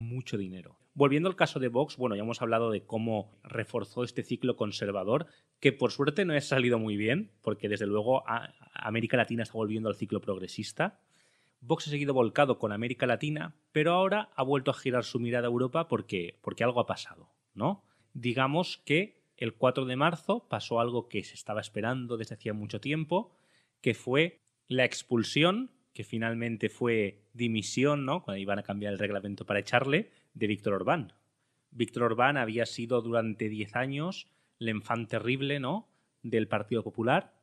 mucho dinero. Volviendo al caso de Vox, bueno, ya hemos hablado de cómo reforzó este ciclo conservador, que por suerte no ha salido muy bien, porque desde luego América Latina está volviendo al ciclo progresista. Vox ha seguido volcado con América Latina, pero ahora ha vuelto a girar su mirada a Europa porque, porque algo ha pasado, ¿no? Digamos que el 4 de marzo pasó algo que se estaba esperando desde hacía mucho tiempo, que fue la expulsión que finalmente fue dimisión, ¿no? Cuando iban a cambiar el reglamento para echarle, de Víctor Orbán. Víctor Orbán había sido durante 10 años el infante terrible, ¿no? Del Partido Popular.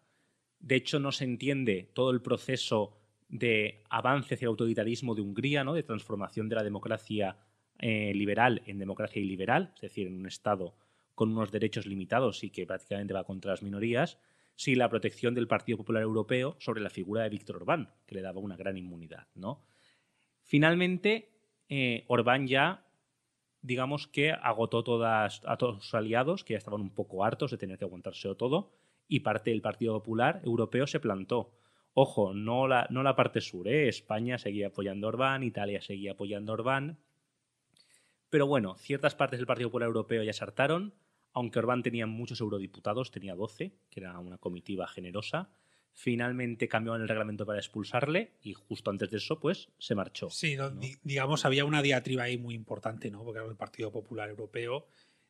De hecho, no se entiende todo el proceso de avance hacia el autoritarismo de Hungría, ¿no? de transformación de la democracia eh, liberal en democracia iliberal, es decir, en un Estado con unos derechos limitados y que prácticamente va contra las minorías, sí la protección del Partido Popular Europeo sobre la figura de Víctor Orbán, que le daba una gran inmunidad. ¿no? Finalmente, eh, Orbán ya, digamos que agotó todas, a todos sus aliados, que ya estaban un poco hartos de tener que aguantarse todo, y parte del Partido Popular Europeo se plantó. Ojo, no la, no la parte sur, ¿eh? España seguía apoyando a Orbán, Italia seguía apoyando a Orbán. Pero bueno, ciertas partes del Partido Popular Europeo ya se hartaron, aunque Orbán tenía muchos eurodiputados, tenía 12, que era una comitiva generosa, finalmente cambió el reglamento para expulsarle y justo antes de eso, pues, se marchó. Sí, digamos, había una diatriba ahí muy importante, ¿no? Porque el Partido Popular Europeo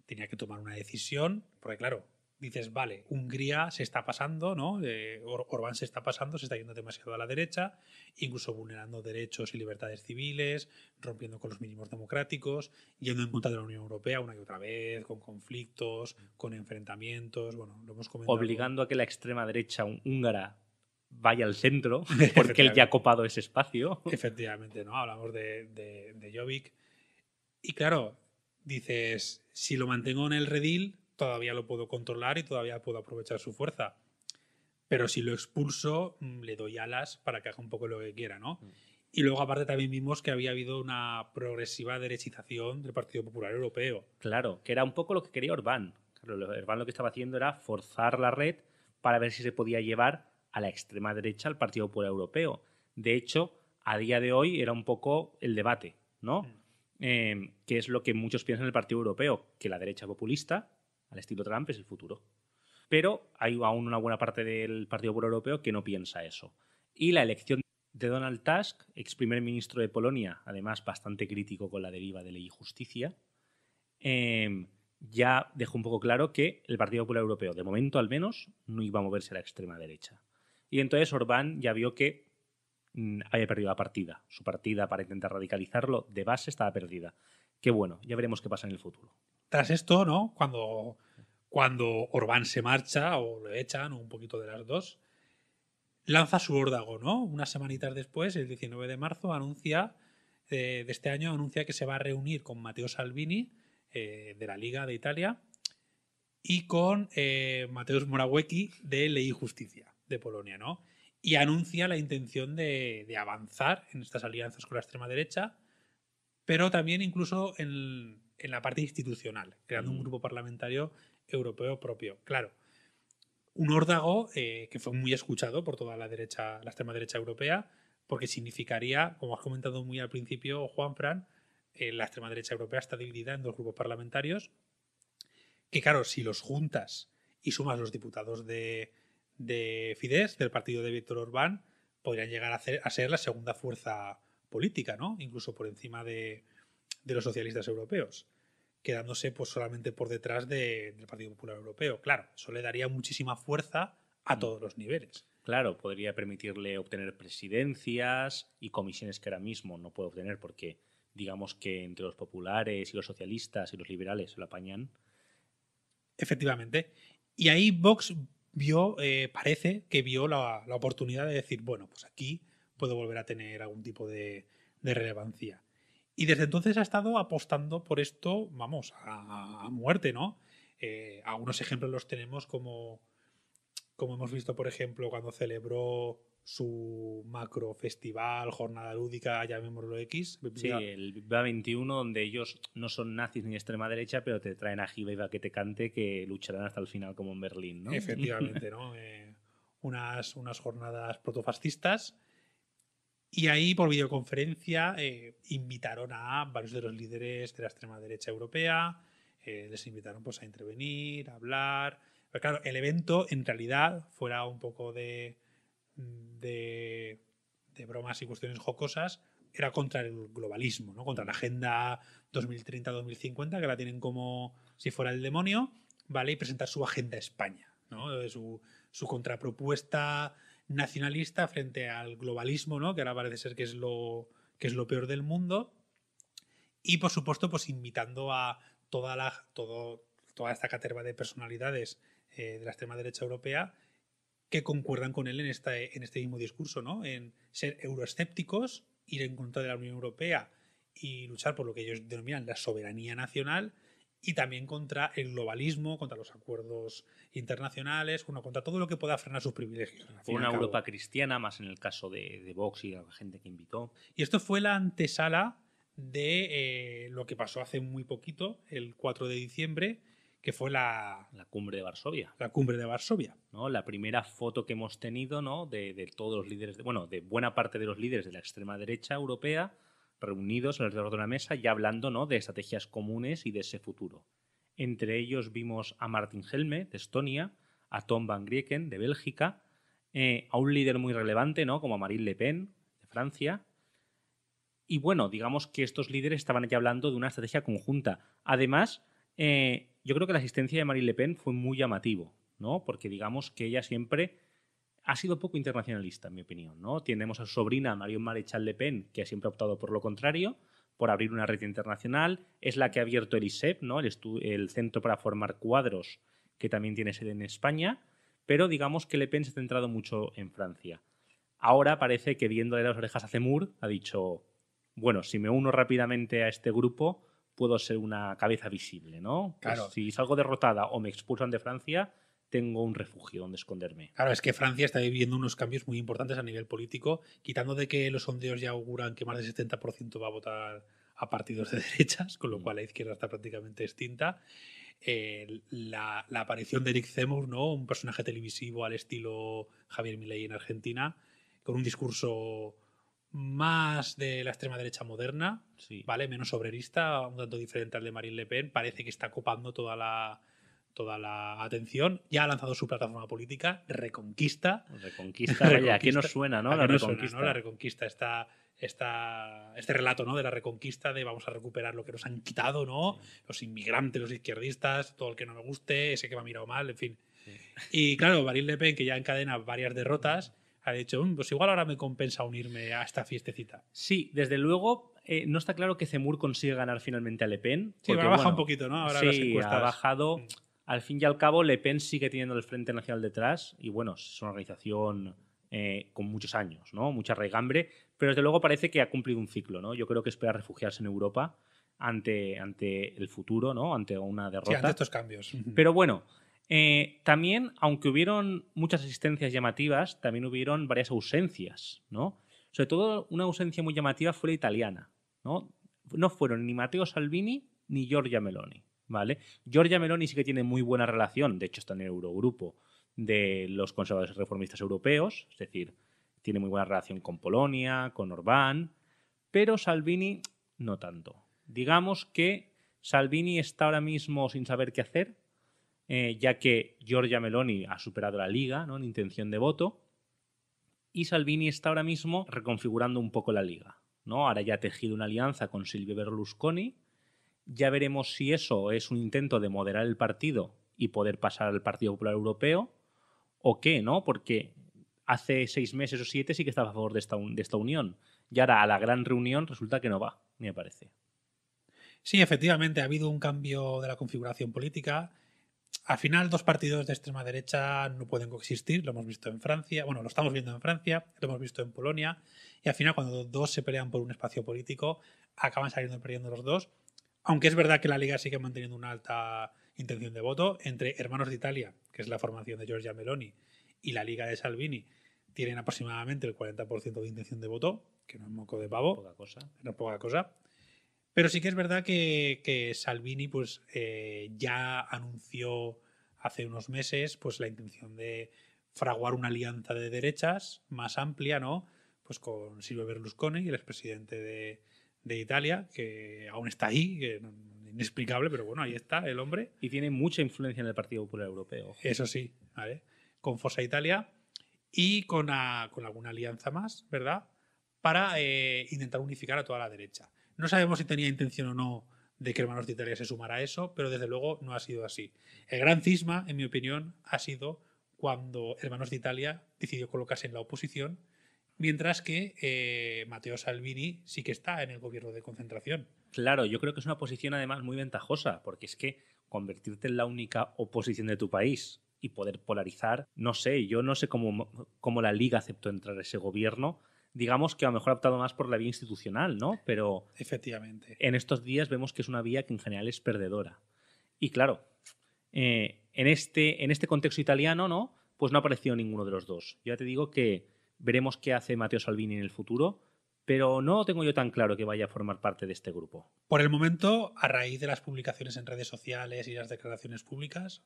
tenía que tomar una decisión, porque claro, dices, vale, Hungría se está pasando, ¿no? Eh, Orbán se está pasando, se está yendo demasiado a la derecha, incluso vulnerando derechos y libertades civiles, rompiendo con los mínimos democráticos, yendo en contra de la Unión Europea una y otra vez, con conflictos, con enfrentamientos, bueno, lo hemos comentado. Obligando a que la extrema derecha húngara vaya al centro, porque él ya ha copado ese espacio. Efectivamente, ¿no? Hablamos de, de, de Y claro, dices, si lo mantengo en el redil, todavía lo puedo controlar y todavía puedo aprovechar su fuerza. Pero si lo expulso, mm, le doy alas para que haga un poco lo que quiera, ¿no? Mm. Y luego, aparte, también vimos que había habido una progresiva derechización del Partido Popular Europeo. Claro, que era un poco lo que quería Orbán. Orbán lo que estaba haciendo era forzar la red para ver si se podía llevar a la extrema derecha al Partido Popular Europeo. De hecho, a día de hoy era un poco el debate, ¿no? Mm. Eh, que es lo que muchos piensan el Partido Europeo, que la derecha populista al estilo Trump es el futuro. Pero hay aún una buena parte del Partido Popular Europeo que no piensa eso. Y la elección de Donald Tusk, ex primer ministro de Polonia, además bastante crítico con la deriva de ley y justicia, em, ya dejó un poco claro que el Partido Popular Europeo, de momento al menos, no iba a moverse a la extrema derecha. Y entonces Orbán ya vio que mm, había perdido la partida. Su partida para intentar radicalizarlo de base estaba perdida. Qué bueno, ya veremos qué pasa en el futuro tras esto, ¿no? Cuando, cuando Orbán se marcha o lo echan, o un poquito de las dos, lanza su órdago, ¿no? Unas semanitas después, el 19 de marzo, anuncia, eh, de este año, anuncia que se va a reunir con Mateo Salvini, eh, de la Liga de Italia, y con eh, Mateusz Morawiecki, de Ley y Justicia, de Polonia, ¿no? Y anuncia la intención de avanzar en estas alianzas con la extrema derecha, pero también incluso en, en la parte institucional, creando un mm. grupo parlamentario europeo propio. Claro, un órdago eh, que fue muy escuchado por toda la derecha, la extrema derecha europea, porque significaría, como has comentado muy al principio, Juan Pran, eh, la extrema derecha europea está dividida en dos grupos parlamentarios, que claro, si los juntas y sumas los diputados de, Fidesz, del partido de Víctor Orbán, podrían llegar a, a ser la segunda fuerza política, ¿no? Incluso por encima de, de los socialistas europeos, quedándose pues solamente por detrás del Partido Popular Europeo. Claro, eso le daría muchísima fuerza a mm. todos los niveles. Claro, podría permitirle obtener presidencias y comisiones que ahora mismo no puede obtener porque digamos que entre los populares y los socialistas y los liberales se lo apañan. Efectivamente. Y ahí Vox vio, eh, parece que vio la, oportunidad de decir, bueno, pues aquí puedo volver a tener algún tipo de relevancia. Y desde entonces ha estado apostando por esto, vamos, a, muerte, ¿no? Eh, algunos ejemplos los tenemos como, como hemos visto, por ejemplo, cuando celebró su macro festival, jornada lúdica, llamémoslo X. Sí, el Viva 21, donde ellos no son nazis ni extrema derecha, pero te traen a Jiva que te cante que lucharán hasta el final como en Berlín, ¿no? Efectivamente, ¿no? Eh, unas, unas jornadas protofascistas y ahí, por videoconferencia, eh, invitaron a varios de los líderes de la extrema derecha europea, eh, les invitaron pues, a intervenir, a hablar. Pero claro, el evento en realidad fuera un poco de, mm, de, bromas y cuestiones jocosas, era contra el globalismo, ¿no? contra la Agenda 2030-2050, que la tienen como si fuera el demonio, ¿vale? y presentar su Agenda España, ¿no? su, su contrapropuesta nacionalista frente al globalismo, ¿no? Que ahora parece ser que es lo, que es lo peor del mundo. Y por supuesto, pues invitando a toda, toda esta caterva de personalidades eh, de la extrema derecha europea que concuerdan con él en, en este mismo discurso, ¿no? En ser euroescépticos, ir en contra de la Unión Europea y luchar por lo que ellos denominan la soberanía nacional y también contra el globalismo, contra los acuerdos internacionales, contra todo lo que pueda frenar sus privilegios. Fue una Europa cristiana, más en el caso de, Vox y la gente que invitó. Y esto fue la antesala de eh, lo que pasó hace muy poquito, el 4 de diciembre, que fue la... La cumbre de Varsovia. La cumbre de Varsovia. ¿no? La primera foto que hemos tenido ¿no? de, todos los líderes, bueno, de buena parte de los líderes de la extrema derecha europea reunidos alrededor de una mesa y hablando ¿no? de estrategias comunes y de ese futuro. Entre ellos vimos a Martin Helme, de Estonia, a Tom Van Grieken, de Bélgica, eh, a un líder muy relevante, ¿no? como Marine Le Pen, de Francia. Y bueno, digamos que estos líderes estaban ya hablando de una estrategia conjunta. Además, eh, yo creo que la asistencia de Marine Le Pen fue muy llamativo, ¿no? porque digamos que ella siempre ha sido poco internacionalista, en mi opinión. ¿no? Tenemos a su sobrina, Marion Marechal Le Pen, que ha siempre optado por lo contrario, por abrir una red internacional. Es la que ha abierto el ISEP, ¿no? el, Centro para Formar Cuadros, que también tiene sede en España. Pero digamos que Le Pen se ha centrado mucho en Francia. Ahora parece que viendo las orejas a Zemur, ha dicho, bueno, si me uno rápidamente a este grupo, puedo ser una cabeza visible, ¿no? Pues claro. si salgo derrotada o me expulsan de Francia, tengo un refugio donde esconderme. Claro, es que Francia está viviendo unos cambios muy importantes a nivel político, quitando de que los sondeos ya auguran que más del 70% va a votar a partidos de derechas, con lo mm. cual la izquierda está prácticamente extinta. la, aparición de Eric Zemmour, ¿no? un personaje televisivo al estilo Javier Milei en Argentina, con un discurso más de la extrema derecha moderna, ¿vale? menos obrerista, un tanto diferente al de Marine Le Pen, parece que está copando toda la, toda la atención. Ya ha lanzado su plataforma política, Reconquista. Reconquista, vaya, nos suena, no? La Reconquista. La Reconquista está... este relato ¿no? de la reconquista, de vamos a recuperar lo que nos han quitado, ¿no? Los inmigrantes, los izquierdistas, todo el que no me guste, ese que me ha mirado mal, en fin. Y claro, Baril Le Pen, que ya encadena varias derrotas, ha dicho, mm, pues igual ahora me compensa unirme a esta fiestecita. Sí, desde luego eh, no está claro que Zemur consiga ganar finalmente a Le Pen. sí, ha bajado un poquito, ¿no? Ahora sí, las ha bajado. Mm al fin y al cabo, Le Pen sigue teniendo el Frente Nacional detrás y bueno, es una organización eh, con muchos años, ¿no? Mucha regambre, pero desde luego parece que ha cumplido un ciclo, ¿no? Yo creo que espera refugiarse en Europa ante, ante el futuro, ¿no? Ante una derrota. Sí, ante estos cambios. Pero bueno, eh, también, aunque hubieron muchas asistencias llamativas, también hubieron varias ausencias, ¿no? Sobre todo una ausencia muy llamativa fue la italiana, ¿no? No fueron ni Matteo Salvini ni Giorgia Meloni. ¿vale? Giorgia Meloni sí que tiene muy buena relación, de hecho está en el Eurogrupo de los conservadores reformistas europeos, es decir, tiene muy buena relación con Polonia, con Orbán, pero Salvini no tanto. Digamos que Salvini está ahora mismo sin saber qué hacer, eh, ya que Giorgia Meloni ha superado la liga ¿no? en intención de voto, y Salvini está ahora mismo reconfigurando un poco la liga. ¿no? Ahora ya ha tejido una alianza con Silvio Berlusconi, ya veremos si eso es un intento de moderar el partido y poder pasar al Partido Popular Europeo o qué, ¿no? Porque hace seis meses o siete sí que estaba a favor de esta, de esta unión y ahora a la gran reunión resulta que no va, me parece. Sí, efectivamente, ha habido un cambio de la configuración política. Al final, dos partidos de extrema derecha no pueden coexistir. Lo hemos visto en Francia, bueno, lo estamos viendo en Francia, lo hemos visto en Polonia. Y al final, cuando dos se pelean por un espacio político, acaban saliendo perdiendo los dos. Aunque es verdad que la liga sigue manteniendo una alta intención de voto, entre Hermanos de Italia, que es la formación de Giorgia Meloni, y la liga de Salvini, tienen aproximadamente el 40% de intención de voto, que no es moco de pavo. No es poca cosa. Pero sí que es verdad que, Salvini pues, eh, ya anunció hace unos meses pues, la intención de fraguar una alianza de derechas más amplia, ¿no? Pues con Silvio Berlusconi, el expresidente de, de Italia, que aún está ahí, inexplicable, pero bueno, ahí está el hombre. Y tiene mucha influencia en el Partido Popular Europeo. Eso sí, Con Fosa Italia y con, con alguna alianza más, ¿verdad? Para eh, intentar unificar a toda la derecha. No sabemos si tenía intención o no de que Hermanos de Italia se sumara a eso, pero desde luego no ha sido así. El gran cisma, en mi opinión, ha sido cuando Hermanos de Italia decidió colocarse en la oposición Mientras que eh, Mateo Salvini sí que está en el gobierno de concentración. Claro, yo creo que es una posición además muy ventajosa, porque es que convertirte en la única oposición de tu país y poder polarizar, no sé, yo no sé cómo, cómo la Liga aceptó entrar a ese gobierno, digamos que a lo mejor ha optado más por la vía institucional, ¿no? Pero. Efectivamente. En estos días vemos que es una vía que en general es perdedora. Y claro, eh, en, este, en este contexto italiano, ¿no? Pues no ha aparecido ninguno de los dos. Yo ya te digo que Veremos qué hace Mateo Salvini en el futuro, pero no tengo yo tan claro que vaya a formar parte de este grupo. Por el momento, a raíz de las publicaciones en redes sociales y las declaraciones públicas,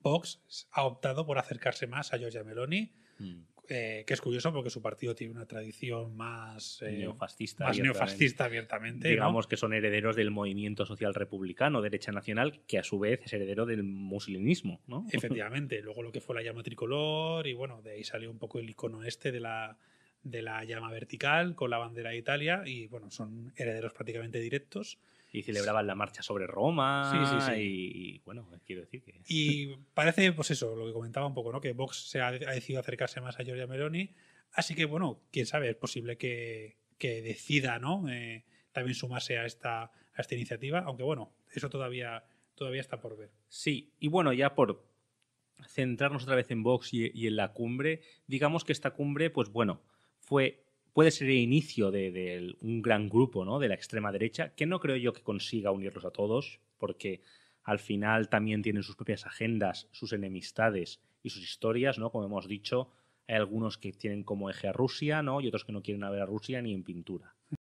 Vox ha optado por acercarse más a Giorgia Meloni, mm. Eh, que es curioso porque su partido tiene una tradición más eh, neofascista, más abiertamente. abiertamente. Digamos que son herederos del movimiento social republicano, derecha nacional, que a su vez es heredero del muslinismo. Efectivamente, luego lo que fue la llama tricolor y bueno, de ahí salió un poco el icono este de de la llama vertical con la bandera de Italia y bueno, son herederos prácticamente directos y celebraban la marcha sobre Roma. Y, bueno, quiero decir que. Y parece, pues eso, lo que comentaba un poco, ¿no? Que Vox se ha, decidido acercarse más a Giorgia Meloni. Así que, bueno, quién sabe, es posible que, decida, ¿no? Eh, también sumarse a esta, a esta iniciativa. Aunque bueno, eso todavía, todavía está por ver. Sí, y bueno, ya por centrarnos otra vez en Vox y en la cumbre, digamos que esta cumbre, pues bueno, fue puede ser el inicio de, un gran grupo ¿no? de la extrema derecha, que no creo yo que consiga unirlos a todos, porque al final también tienen sus propias agendas, sus enemistades y sus historias, ¿no? Como hemos dicho, hay algunos que tienen como eje a Rusia, ¿no? Y otros que no quieren hablar a Rusia ni en pintura.